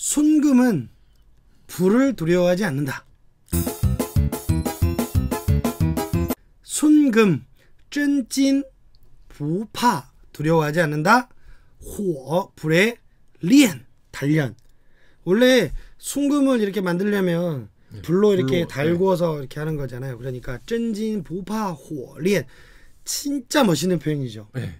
순금은 불을 두려워하지 않는다. 순금 쩐진, 부파 두려워하지 않는다. 호, 불에 리달 단련. 원래 순금을 이렇게 만들려면 네, 불로 이렇게 네. 달구어서 이렇게 하는 거잖아요. 그러니까 쩐진 부파 호리 진짜 멋있는 표현이죠. 네.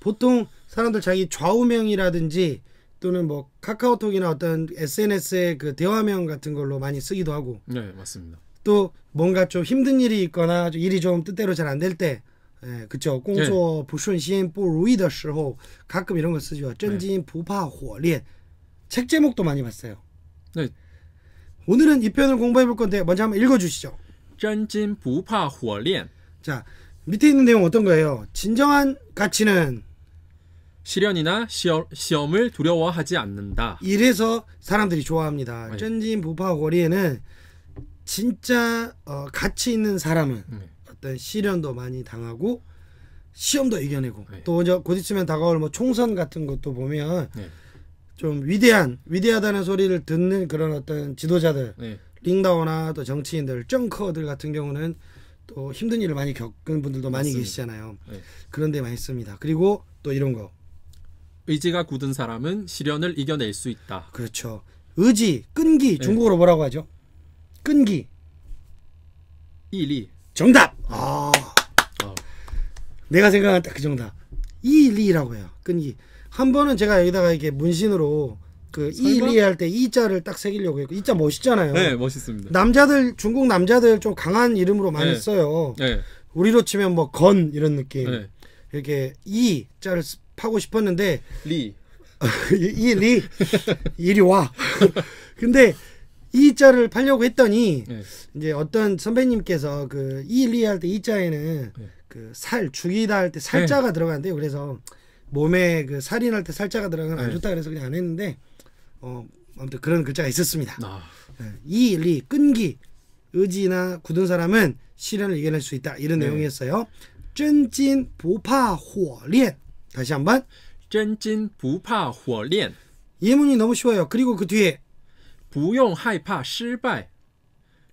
보통 사람들 자기 좌우명이라든지 또는 뭐 카카오톡이나 어떤 SNS의 그 대화명 같은 걸로 많이 쓰기도 하고. 네, 맞습니다. 또 뭔가 좀 힘든 일이 있거나 일이 좀 뜻대로 잘 안 될 때, 예, 그쵸. 공소 부순시엔 부루이的时候 가끔 이런 거 쓰죠. 전진 부파火烈. 네. 책 제목도 많이 봤어요. 네. 오늘은 이 표현을 공부해 볼 건데 먼저 한번 읽어 주시죠. 쩐진 부파火烈. 자, 밑에 있는 내용 어떤 거예요? 진정한 가치는 시련이나 시험, 시험을 두려워하지 않는다. 이래서 사람들이 좋아합니다. 네. 전진 부파 거리에는 진짜 어, 가치 있는 사람은 네. 어떤 시련도 많이 당하고 시험도 이겨내고 네. 또곧 있으면 다가올 뭐 총선 같은 것도 보면 네. 좀 위대한 위대하다는 소리를 듣는 그런 어떤 지도자들 네. 링다오나 또 정치인들 정커들 같은 경우는 또 힘든 일을 많이 겪은 분들도 많이 맞습니다. 계시잖아요. 네. 그런데 많이 씁니다. 그리고 또 이런 거 의지가 굳은 사람은 시련을 이겨낼 수 있다. 그렇죠. 의지, 끈기 네. 중국어로 뭐라고 하죠? 끈기. 이리. 정답. 네. 아. 어. 내가 생각한 딱 그 정답. 이리라고 해요. 끈기. 한 번은 제가 여기다가 이게 문신으로 그 이리 할 때 이자를 딱 새기려고 했고 이자 멋있잖아요. 네, 멋있습니다. 남자들 중국 남자들 좀 강한 이름으로 많이 네. 써요. 네. 우리로 치면 뭐 건 이런 느낌. 네. 이렇게 이 자를 파고 싶었는데 리. 이 리. 이리 와. 근데 이 자를 팔려고 했더니 네. 이제 어떤 선배님께서 그이리 할 때 이 자에는 네. 그살 죽이다 할 때 살자가 네. 들어간대요. 그래서 몸에 그 살인할 때 살자가 들어가면 안 네. 좋다 그래서 그냥 안 했는데 어 아무튼 그런 글자가 있었습니다. 아. 네. 이, 리, 끈기, 의지나 굳은 사람은 시련을 이겨낼 수 있다 이런 네. 내용이었어요. 쩐찐 보파 호련 다시 한번. 真金不怕火炼. 예문이 너무 쉬워요. 그리고 그 뒤에 不用害怕失败.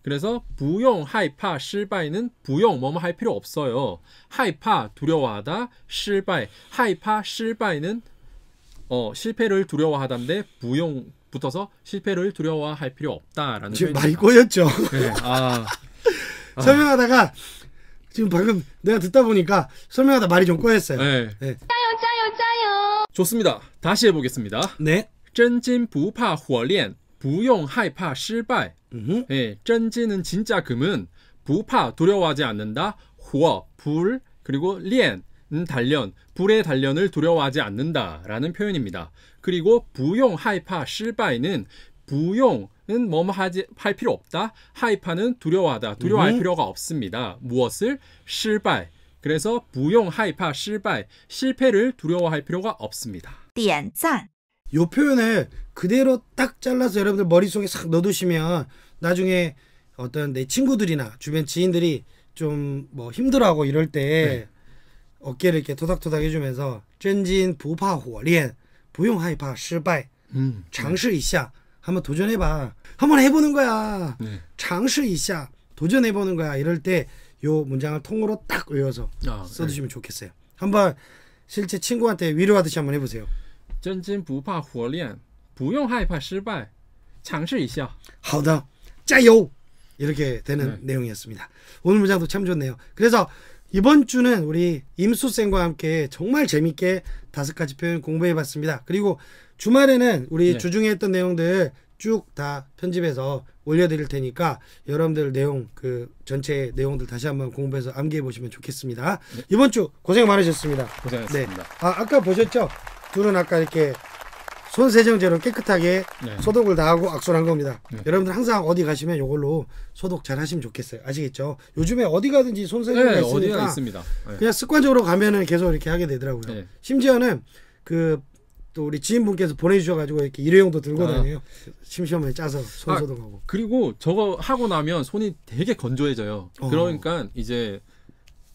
그래서 不用害怕失败는 不用 뭐뭐 할 필요 없어요. 害怕 두려워하다. 失败害怕 失败는 어, 실패를 두려워하다인데 不用 붙어서 실패를 두려워할 필요 없다라는 지금 말이 꼬였죠. 네, 아. 설명하다가 지금 방금 내가 듣다 보니까 설명하다 말이 좀 꼬였어요. 네. 네. 좋습니다. 다시 해보겠습니다. 네. 쩐진 부파火炼, 부용 하이파 실발. 예, 쩐진은 진짜 금은 부파 두려워하지 않는다. 火불 그리고 炼 음, 단련, 불의 단련을 두려워하지 않는다라는 표현입니다. 그리고 부용 하이파 실바이는 부용은 뭐뭐 하지 할 필요 없다. 하이파는 두려워하다, 두려워할 음. 필요가 없습니다. 무엇을 실바 그래서 부용 하이파 실패 실패를 두려워할 필요가 없습니다. 点赞.요 표현을 그대로 딱 잘라서 여러분들 머릿속에 싹 넣어두시면 나중에 어떤 내 친구들이나 주변 지인들이 좀 뭐 힘들어하고 이럴 때 네. 어깨를 이렇게 토닥토닥 해주면서 쩐진 부파火炼 부용 하이파 실패 음, 네. 장시一下 한번 도전해봐 한번 해보는 거야 네. 장시一下 도전해보는 거야 이럴 때요 문장을 통으로 딱 외워서 아, 써두시면 네. 좋겠어요. 한번 실제 친구한테 위로하듯이 한번 해보세요. 真真不怕火炼不用害怕失败尝试一下好的 짜요! 이렇게 되는 네. 내용이었습니다. 오늘 문장도 참 좋네요. 그래서 이번 주는 우리 임수 쌤과 함께 정말 재밌게 다섯 가지 표현 공부해봤습니다. 그리고 주말에는 우리 네. 주중에 했던 내용들 쭉다 편집해서 올려드릴 테니까 여러분들 내용 그 전체 내용들 다시 한번 공부해서 암기해 보시면 좋겠습니다. 네. 이번 주 고생 많으셨습니다. 고생하습니다 네. 아, 아까 보셨죠? 둘은 아까 이렇게 손 세정제로 깨끗하게 네. 소독을 다 하고 악수를 한 겁니다. 네. 여러분들 항상 어디 가시면 이걸로 소독 잘 하시면 좋겠어요. 아시겠죠? 요즘에 어디 가든지 손 세정제가 네, 있으니까 어디가 있습니다. 네. 그냥 습관적으로 가면은 계속 이렇게 하게 되더라고요. 네. 심지어는 그또 우리 지인분께서 보내주셔가지고 이렇게 일회용도 들고 아. 다녀요. 심심하면 짜서 손 소독하고. 아, 그리고 저거 하고 나면 손이 되게 건조해져요. 어. 그러니까 이제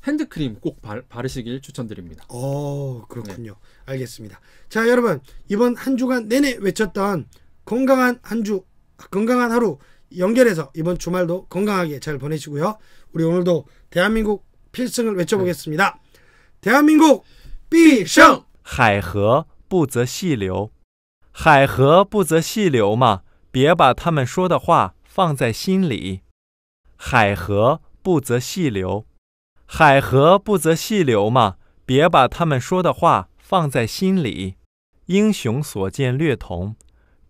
핸드크림 꼭 발, 바르시길 추천드립니다. 어 그렇군요. 네. 알겠습니다. 자 여러분 이번 한 주간 내내 외쳤던 건강한 한주 건강한 하루 연결해서 이번 주말도 건강하게 잘 보내시고요. 우리 오늘도 대한민국 필승을 외쳐보겠습니다. 네. 대한민국 비상 海河不择细流，海河不择细流嘛！别把他们说的话放在心里。海河不择细流，海河不择细流嘛！别把他们说的话放在心里。英雄所见略同，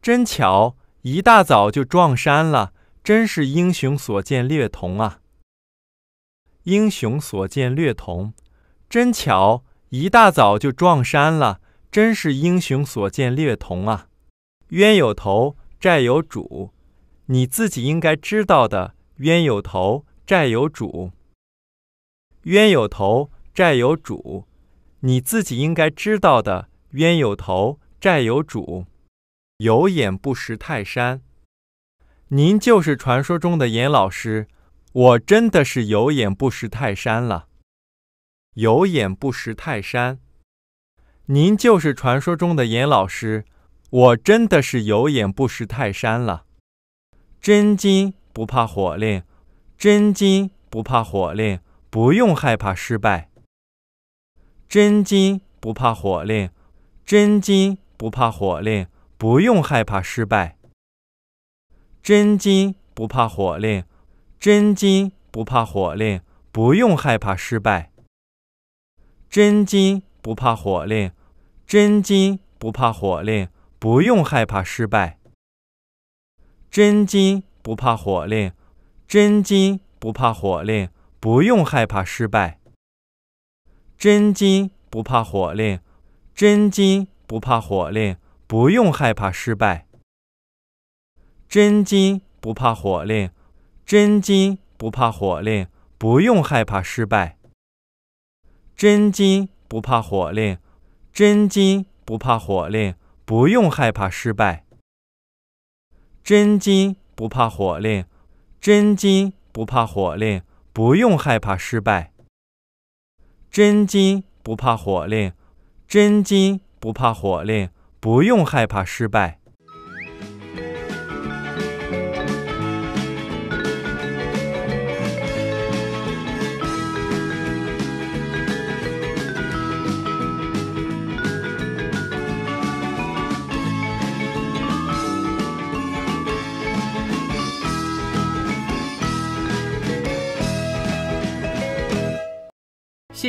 真巧，一大早就撞山了，真是英雄所见略同啊！英雄所见略同，真巧，一大早就撞山了。真是英雄所见略同啊！冤有头，债有主，你自己应该知道的。冤有头，债有主。冤有头，债有主，你自己应该知道的。冤有头，债有主。有眼不识泰山，您就是传说中的严老师，我真的是有眼不识泰山了。有眼不识泰山。您就是传说中的严老师，我真的是有眼不识泰山了。真金不怕火炼，真金不怕火炼，不用害怕失败。真金不怕火炼，真金不怕火炼，不用害怕失败。真金不怕火炼，真金不怕火炼，不用害怕失败。真金。不怕火炼，真金不怕火炼，不用害怕失败。真金不怕火炼，真金不怕火炼，不用害怕失败。真金不怕火炼，真金不怕火炼，不用害怕失败。真金不怕火炼，真金不怕火炼，不用害怕失败。真金。不怕火炼，真金不怕火炼，不用害怕失败。真金不怕火炼，真金不怕火炼，不用害怕失败。真金不怕火炼，真金不怕火炼，不用害怕失败。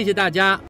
谢谢大家。